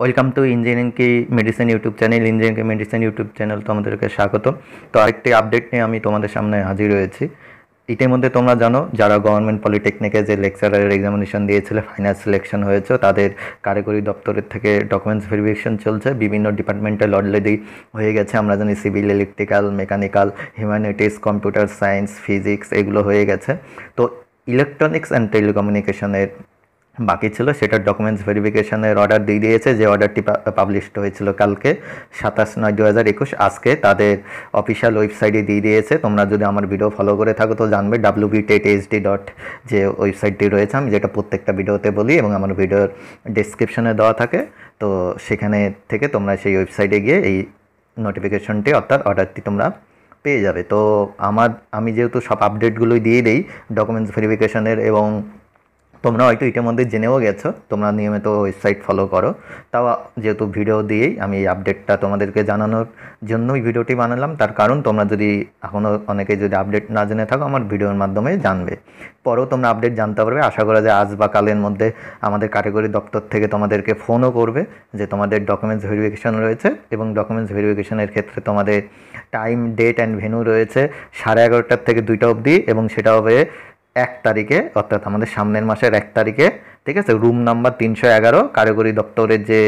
welcome to engineering কি medicine YouTube channel engineering কি medicine YouTube channel তোমাদেরকে স্বাগত তো আরেকটি আপডেট নিয়ে আমি তোমাদের সামনে হাজির হয়েছি ইতিমধ্যে তোমরা জানো যারা গভর্নমেন্ট পলিটেকনিকে যে লেকচারারের এক্সামিনেশন দিয়েছিলে ফাইনাল সিলেকশন হয়েছে তাদের কারিগরি দপ্তরের থেকে ডকুমেন্টস ভেরিফিকেশন চলছে বিভিন্ন ডিপার্টমেন্টাল অলরেডি হয়ে গেছে আমরা জানি civil electrical mechanical humanities computer science physics এগুলো হয়ে গেছে তো ইলেকট্রনিক্স অ্যান্ড টেলিকমিউনিকেশনের বাকি ছিল সেটার ডকুমেন্টস ভেরিফিকেশনের অর্ডার দিয়ে দিয়েছে যে অর্ডারটি পাবলিশড হয়েছিল কালকে সাতাশ নয় দু হাজার একুশ আজকে তাদের অফিসিয়াল ওয়েবসাইটে দিয়ে দিয়েছে তোমরা যদি আমার ভিডিও ফলো করে থাকো তো জানবে W B TET HD dot যে ওয়েবসাইটটি রয়েছে আমি যেটা প্রত্যেকটা ভিডিওতে বলি এবং আমার ভিডিওর ডিসক্রিপশনে দেওয়া থাকে তো সেখানে থেকে তোমরা সেই ওয়েবসাইটে গিয়ে এই নোটিফিকেশনটি অর্থাৎ অর্ডারটি তোমরা পেয়ে যাবে তো আমার আমি যেহেতু সব আপডেটগুলোই দিয়ে দিই ডকুমেন্টস ভেরিফিকেশনের এবং তোমরা হয়তো ইতিমধ্যে জেনেও গেছো তোমরা নিয়মিত ওয়েবসাইট ফলো করো তাও যেহেতু ভিডিও দিয়েই আমি এই আপডেটটা তোমাদেরকে জানানোর জন্যই ভিডিওটি বানালাম তার কারণ তোমরা যদি এখনও অনেকে যদি আপডেট না জেনে থাকো আমার ভিডিওর মাধ্যমে জানবে পরেও তোমরা আপডেট জানতে পারবে আশা করা যায় আজ বা কালের মধ্যে আমাদের কারিগরি দপ্তর থেকে তোমাদেরকে ফোনও করবে যে তোমাদের ডকুমেন্টস ভেরিফিকেশন রয়েছে এবং ডকুমেন্টস ভেরিফিকেশনের ক্ষেত্রে তোমাদের টাইম ডেট অ্যান্ড ভেনু রয়েছে সাড়ে এগারোটার থেকে দুইটা অবধি এবং সেটা হবে এক তারিখে অর্থাৎ আমাদের সামনের মাসের এক তারিখে ঠিক আছে রুম নাম্বার তিনশো এগারো কারিগরি দপ্তরের যে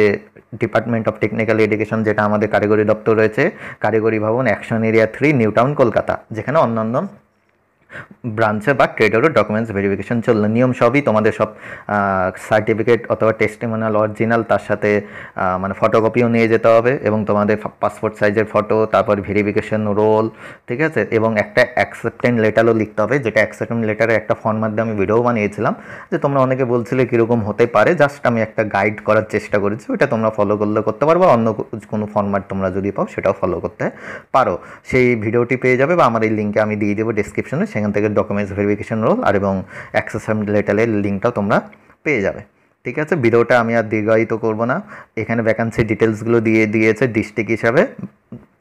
ডিপার্টমেন্ট অফ টেকনিক্যাল এডুকেশন যেটা আমাদের কারিগরি দপ্তর রয়েছে কারিগরি ভবন action area three New Town Kolkata যেখানে অন্যান্য ব্রাঞ্চে বা ট্রেডারও ডকুমেন্টস ভেরিফিকেশন চলল নিয়ম সবই তোমাদের সব সার্টিফিকেট অথবা টেস্টিমোনাল অরিজিনাল তার সাথে মানে ফটোকপিও নিয়ে যেতে হবে এবং তোমাদের পাসপোর্ট সাইজের ফটো তারপর ভেরিফিকেশন রোল ঠিক আছে এবং একটা অ্যাকসেপ্টেন্ট লেটারও লিখতে হবে যেটা অ্যাকসেপ্টেন্ট লেটারে একটা ফর্ম মাধ্যমে আমি ভিডিও বানিয়েছিলাম যে তোমরা অনেকে বলছিলে কীরকম হতে পারে জাস্ট আমি একটা গাইড করার চেষ্টা করেছি ওটা তোমরা ফলো করলে করতে পারো বা অন্য কোনো ফর্মাট তোমরা যদি পাও সেটাও ফলো করতে পারো সেই ভিডিওটি পেয়ে যাবে বা আমার এই লিঙ্কে আমি দিয়ে দেবো ডিসক্রিপশনে সেখান থেকে ডকুমেন্টস ভেরিফিকেশন রোল আর এবং অ্যাক্সেসাম লেটারের লিঙ্কটাও তোমরা পেয়ে যাবে ঠিক আছে ভিডিওটা আমি আর দীর্ঘায়িত করব না এখানে ভ্যাকান্সি ডিটেলসগুলো দিয়ে দিয়েছে ডিস্ট্রিক্ট হিসাবে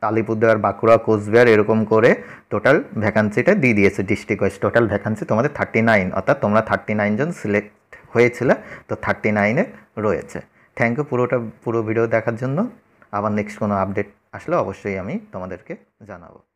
আলিপুরদুয়ার বাঁকুড়া কোচবিহার এরকম করে টোটাল ভ্যাকান্সিটা দিয়ে দিয়েছে ডিস্ট্রিক্ট ওয়াইজ টোটাল ভ্যাকান্সি তোমাদের থার্টি নাইন অর্থাৎ তোমরা থার্টি নাইন জন সিলেক্ট হয়েছিল তো থার্টি নাইনে রয়েছে থ্যাংক ইউ পুরোটা পুরো ভিডিও দেখার জন্য আবার নেক্সট কোনো আপডেট আসলে অবশ্যই আমি তোমাদেরকে জানাবো